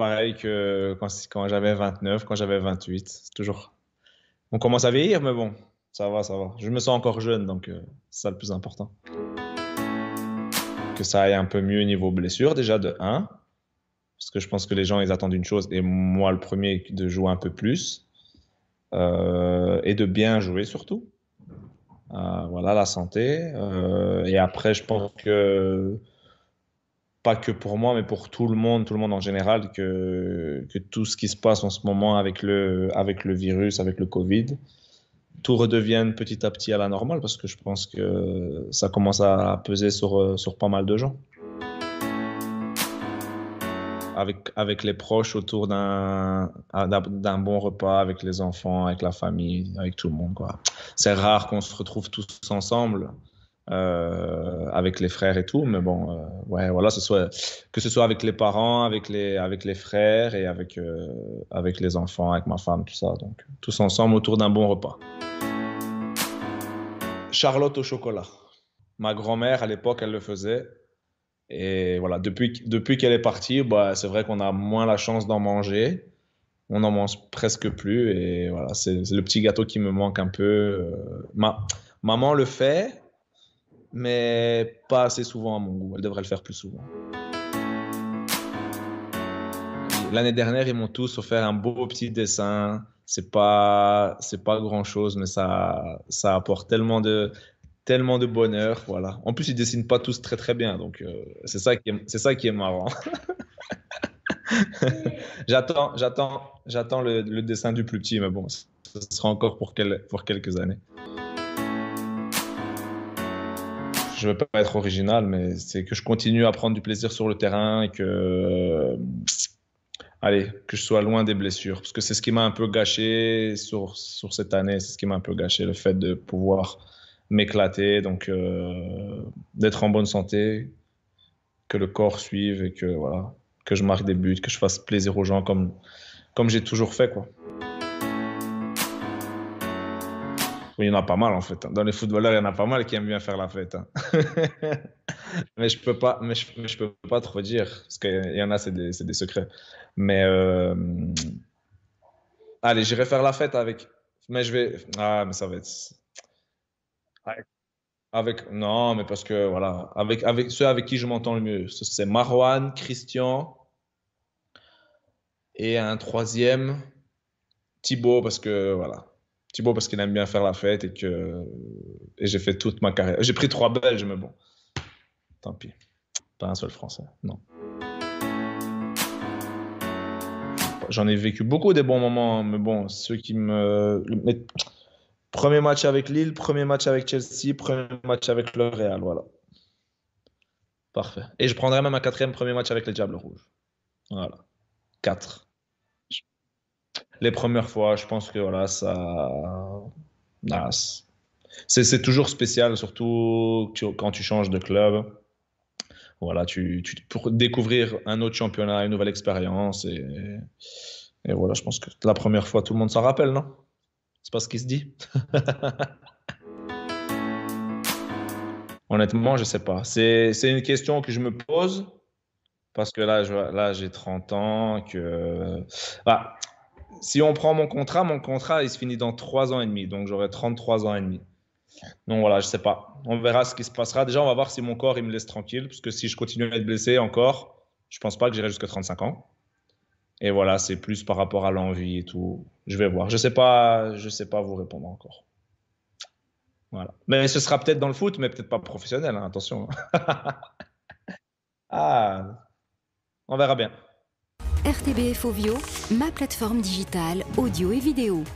pareil que quand, quand j'avais 29, quand j'avais 28. C'est toujours. On commence à vieillir, mais bon, ça va, ça va. Je me sens encore jeune, donc euh, c'est ça le plus important. Que ça aille un peu mieux niveau blessure, déjà de 1. Parce que je pense que les gens, ils attendent une chose, et moi le premier, de jouer un peu plus. Euh, et de bien jouer surtout. Euh, voilà, la santé. et après, je pense que que pour moi, mais pour tout le monde, tout le monde en général, que, tout ce qui se passe en ce moment avec le, avec le virus, avec le Covid, tout redevienne petit à petit à la normale, parce que je pense que ça commence à peser sur, sur pas mal de gens. Avec, avec, les proches autour d'un ah, bon repas, avec les enfants, avec la famille, avec tout le monde. C'est rare qu'on se retrouve tous ensemble. Euh, avec les frères et tout, mais bon, euh, ouais, voilà, ce soit, que ce soit avec les parents, avec les, avec les frères et avec, euh, avec les enfants, avec ma femme, tout ça. Donc, tous ensemble autour d'un bon repas. Charlotte au chocolat. Ma grand-mère, à l'époque, elle le faisait. Et voilà, depuis, depuis qu'elle est partie, bah, c'est vrai qu'on a moins la chance d'en manger. On n'en mange presque plus. Et voilà, c'est le petit gâteau qui me manque un peu. Euh, maman le fait, mais pas assez souvent à mon goût. Elle devrait le faire plus souvent. L'année dernière, ils m'ont tous offert un beau petit dessin. C'est pas, pas grand chose, mais ça, apporte tellement de, tellement de bonheur, voilà. En plus, ils dessinent pas tous très très bien, donc euh, c'est ça qui est, ça marrant. j'attends, j'attends, j'attends le, dessin du plus petit, mais bon, ce sera encore pour quelques années je ne veux pas être original, mais c'est que je continue à prendre du plaisir sur le terrain et que, euh, allez, que je sois loin des blessures. Parce que c'est ce qui m'a un peu gâché sur, sur cette année, c'est ce qui m'a un peu gâché, le fait de pouvoir m'éclater, donc euh, d'être en bonne santé, que le corps suive et que, voilà, que je marque des buts, que je fasse plaisir aux gens comme, comme j'ai toujours fait. quoi. il y en a pas mal en fait. Hein. Dans les footballeurs, il y en a pas mal qui aiment bien faire la fête. Hein. mais je peux pas, mais je, peux pas trop dire parce qu'il y en a, c'est des, secrets. Mais euh, allez, j'irai faire la fête avec. Mais je vais. Ah, mais ça va être. Avec, non, mais parce que voilà, avec avec ceux avec qui je m'entends le mieux, c'est Marwan, Christian et un troisième, Thibaut, parce que voilà Thibaut parce qu'il aime bien faire la fête et que et j'ai fait toute ma carrière. J'ai pris trois Belges, mais bon, tant pis. Pas un seul Français, non. J'en ai vécu beaucoup des bons moments, hein, mais bon, ceux qui me. Premier match avec Lille, premier match avec Chelsea, premier match avec le Real, voilà. Parfait. Et je prendrai même un quatrième premier match avec les Diables Rouges. Voilà. Quatre les premières fois, je pense que voilà, ça. Ah, c'est toujours spécial, surtout quand tu changes de club. Voilà, tu, pour découvrir un autre championnat, une nouvelle expérience. Et, voilà, je pense que la première fois, tout le monde s'en rappelle, non C'est pas ce qui se dit Honnêtement, je sais pas. C'est une question que je me pose parce que là, là j'ai 30 ans. Que... Ah, si on prend mon contrat, mon contrat, il se finit dans 3 ans et demi. Donc, j'aurai 33 ans et demi. Donc, voilà, je ne sais pas. On verra ce qui se passera. Déjà, on va voir si mon corps, il me laisse tranquille. Parce que si je continue à être blessé encore, je ne pense pas que j'irai jusqu'à 35 ans. Et voilà, c'est plus par rapport à l'envie et tout. Je vais voir. Je ne sais, pas, je sais pas vous répondre encore. Voilà. Mais ce sera peut-être dans le foot, mais peut-être pas professionnel. Hein. attention. Hein. ah, on verra bien. RTBF Ovio, ma plateforme digitale audio et vidéo.